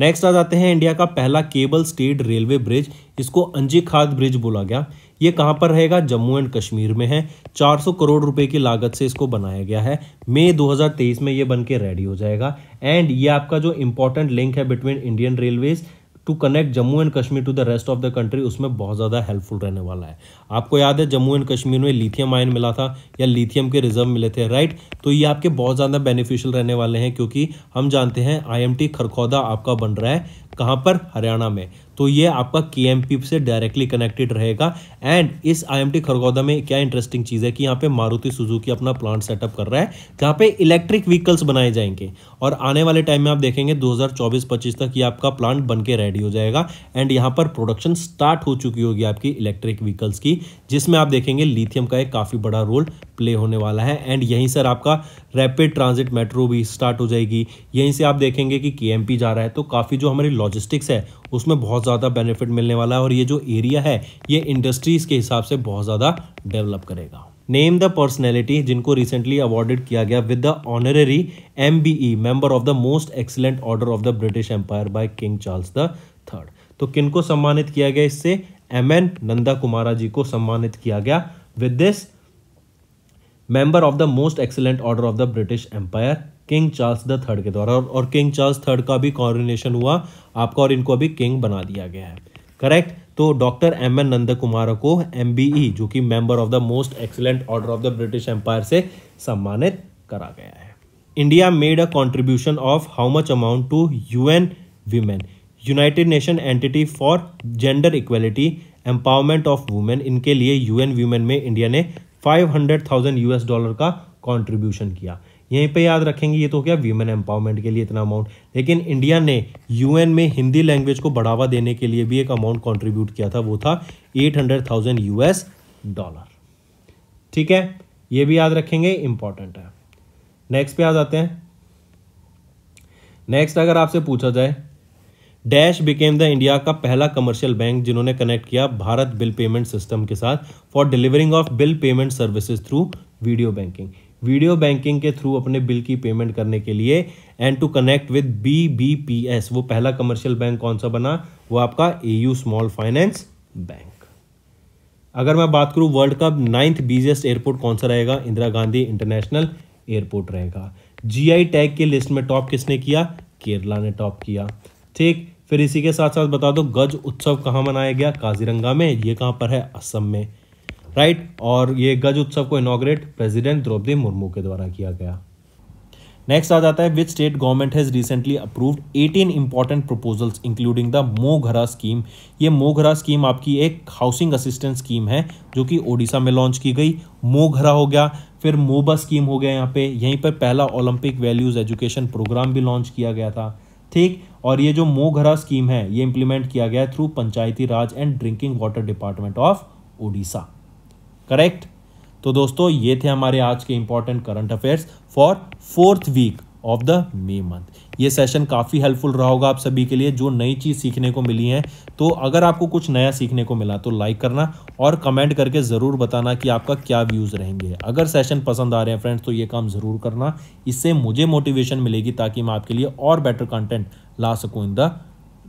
A: नेक्स्ट आ जाते हैं इंडिया का पहला केबल स्टेट रेलवे ब्रिज इसको अंजी खाद ब्रिज बोला गया ये कहाँ पर रहेगा जम्मू एंड कश्मीर में है 400 करोड़ रुपए की लागत से इसको बनाया गया है मई 2023 में ये बन के रेडी हो जाएगा एंड ये आपका जो इंपॉर्टेंट लिंक है between Indian railways to connect Jammu and Kashmir to the rest of the country उसमें बहुत ज़्यादा हेल्पफुल रहने वाला है आपको याद है जम्मू एंड कश्मीर में लिथियम आयन मिला था या लिथियम के रिजर्व मिले थे राइट तो ये आपके बहुत ज़्यादा बेनिफिशियल रहने वाले हैं क्योंकि हम जानते हैं आईएमटी खरखौदा आपका बन रहा है कहाँ पर हरियाणा में तो ये आपका के से डायरेक्टली कनेक्टेड रहेगा एंड इस आई खरगौदा में क्या इंटरेस्टिंग चीज़ है कि यहाँ पे मारुति सुजुकी अपना प्लांट सेटअप कर रहा है जहाँ पे इलेक्ट्रिक व्हीकल्स बनाए जाएंगे और आने वाले टाइम में आप देखेंगे 2024-25 तक ये आपका प्लांट बन के रेडी हो जाएगा एंड यहाँ पर प्रोडक्शन स्टार्ट हो चुकी होगी आपकी इलेक्ट्रिक व्हीकल्स की जिसमें आप देखेंगे लिथियम का एक काफ़ी बड़ा रोल प्ले होने वाला है एंड यहीं सर आपका रैपिड ट्रांजिट मेट्रो भी स्टार्ट हो जाएगी यहीं से आप देखेंगे कि के जा रहा है तो काफ़ी जो हमारी लॉजिस्टिक्स है उसमें बहुत ज़्यादा बेनिफिट मिलने वाला है और ये जो एरिया है ये इंडस्ट्रीज़ के हिसाब से बहुत ज़्यादा डेवलप करेगा नेम द पर्सनैलिटी जिनको रिसेंटली अवार्डेड किया गया with the honorary M B E member of the most excellent order of the British empire by King Charles the third तो किनको सम्मानित किया गया इससे एम एन नंदा कुमारा जी को सम्मानित किया गया with this member of the most excellent order of the British empire King Charles the third के द्वारा और किंग चार्ल्स थर्ड का भी कॉर्डिनेशन हुआ आपका और इनको अभी किंग बना दिया गया है करेक्ट तो doctor M N Nand Kumar को एम e, जो कि member of the most excellent order of the British empire से सम्मानित करा गया है India made a contribution of how much amount to U N women united nation entity for gender equality empowerment of women इनके लिए UN N में India ने five hundred thousand US dollar का कॉन्ट्रीब्यूशन किया यहीं पे याद रखेंगे ये तो क्या वीमेन एम्पावरमेंट के लिए इतना अमाउंट लेकिन इंडिया ने यूएन में हिंदी लैंग्वेज को बढ़ावा देने के लिए भी एक अमाउंट कंट्रीब्यूट किया था वो था eight hundred thousand US dollar ठीक है ये भी याद रखेंगे इंपॉर्टेंट है नेक्स्ट पे आ जाते हैं नेक्स्ट अगर आपसे पूछा जाए डैश बिकेम द इंडिया का पहला कमर्शियल बैंक जिन्होंने कनेक्ट किया भारत बिल पेमेंट सिस्टम के साथ for delivering of bill payment services through video banking video banking के थ्रू अपने बिल की पेमेंट करने के लिए and to connect with B B P S वो पहला कमर्शियल बैंक कौन सा बना वो आपका एयू स्मॉल फाइनेंस बैंक अगर मैं बात करूं वर्ल्ड का नाइन्थ बिजिएस्ट एयरपोर्ट कौन सा रहेगा इंदिरा गांधी इंटरनेशनल एयरपोर्ट रहेगा जीआई टैग की लिस्ट में टॉप किसने किया केरला ने टॉप किया ठीक फिर इसी के साथ साथ बता दो गज उत्सव कहाँ मनाया गया काजीरंगा में ये कहाँ पर है असम में राइट और ये गज उत्सव को इनोग्रेट प्रेसिडेंट द्रौपदी मुर्मू के द्वारा किया गया नेक्स्ट आ जाता है which state government has recently approved 18 important proposals including the Mogra scheme ये मोघरा स्कीम आपकी एक हाउसिंग असिस्टेंट स्कीम है जो कि ओडिशा में लॉन्च की गई मोघरा हो गया फिर मोबा स्कीम हो गया यहाँ पे यहीं पर पहला ओलंपिक वैल्यूज़ एजुकेशन प्रोग्राम भी लॉन्च किया गया था ठीक और ये जो मोघरा स्कीम है ये इंप्लीमेंट किया गया through Panchayati Raj and drinking water department of Orissa correct तो दोस्तों ये थे हमारे आज के important current affairs for fourth week of the May month ये सेशन काफ़ी हेल्पफुल रहा होगा आप सभी के लिए जो नई चीज़ सीखने को मिली है तो अगर आपको कुछ नया सीखने को मिला तो लाइक करना और कमेंट करके ज़रूर बताना कि आपका क्या व्यूज़ रहेंगे अगर सेशन पसंद आ रहे हैं फ्रेंड्स तो ये काम ज़रूर करना इससे मुझे मोटिवेशन मिलेगी ताकि मैं आपके लिए और बेटर कंटेंट ला सकूँ in the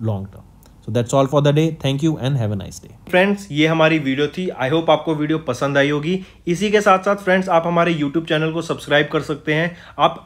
A: long term so that's all for the day thank you and have a nice day friends ये हमारी वीडियो थी आई होप आपको वीडियो पसंद आई होगी इसी के साथ साथ फ्रेंड्स आप हमारे यूट्यूब चैनल को सब्सक्राइब कर सकते हैं आप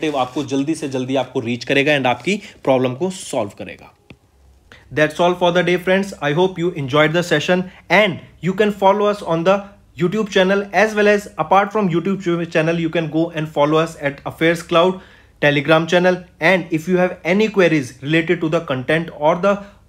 A: रिप्रेजेंटेटिव आपको जल्दी से जल्दी आपको रीच करेगा एंड आपकी प्रॉब्लम को सॉल्व करेगा that solve for the day friends I hope you enjoyed the session and you can follow us on the YouTube channel as well as apart from YouTube channel you can go and follow us at Affairs Cloud Telegram channel and if you have any queries related to the content और the